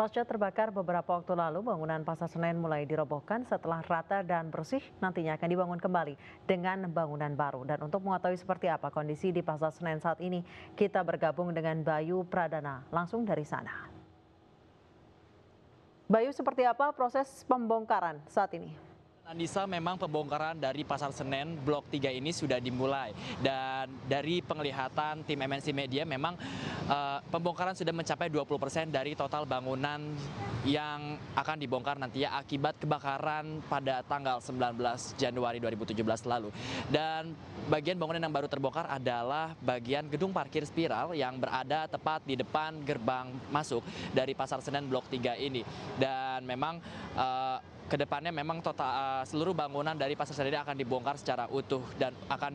Pasca terbakar beberapa waktu lalu, bangunan Pasar Senen mulai dirobohkan setelah rata dan bersih nantinya akan dibangun kembali dengan bangunan baru. Dan untuk mengetahui seperti apa kondisi di Pasar Senen saat ini, kita bergabung dengan Bayu Pradana langsung dari sana. Bayu, seperti apa proses pembongkaran saat ini? Anissa memang pembongkaran dari Pasar Senen Blok 3 ini sudah dimulai dan dari penglihatan tim MNC Media memang uh, pembongkaran sudah mencapai 20% dari total bangunan yang akan dibongkar nantinya akibat kebakaran pada tanggal 19 Januari 2017 lalu. Dan bagian bangunan yang baru terbongkar adalah bagian gedung parkir spiral yang berada tepat di depan gerbang masuk dari Pasar Senen Blok 3 ini. Dan memang uh, kedepannya memang total, eh, seluruh bangunan dari pasar senen akan dibongkar secara utuh dan akan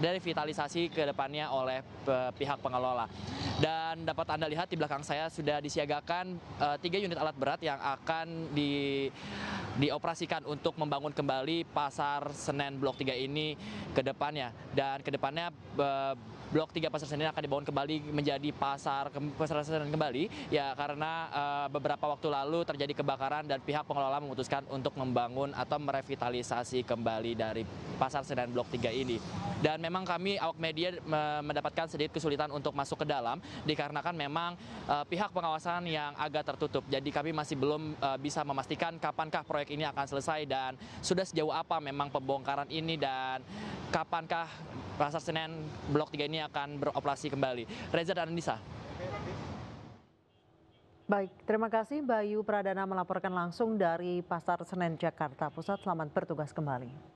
direvitalisasi kedepannya oleh eh, pihak pengelola. Dan dapat Anda lihat di belakang saya sudah disiagakan eh, tiga unit alat berat yang akan di dioperasikan untuk membangun kembali pasar Senen Blok 3 ini ke depannya dan ke depannya Blok 3 Pasar Senen akan dibangun kembali menjadi pasar pasar Senen kembali ya karena uh, beberapa waktu lalu terjadi kebakaran dan pihak pengelola memutuskan memutuskan untuk membangun atau merevitalisasi kembali dari Pasar Senen Blok 3 ini. Dan memang kami awak media mendapatkan sedikit kesulitan untuk masuk ke dalam dikarenakan memang uh, pihak pengawasan yang agak tertutup. Jadi kami masih belum uh, bisa memastikan kapankah proyek ini akan selesai dan sudah sejauh apa memang pembongkaran ini dan kapankah Pasar Senen Blok 3 ini akan beroperasi kembali. Reza dan Nisa. Baik, terima kasih Bayu Pradana melaporkan langsung dari Pasar Senen Jakarta Pusat. Selamat bertugas kembali.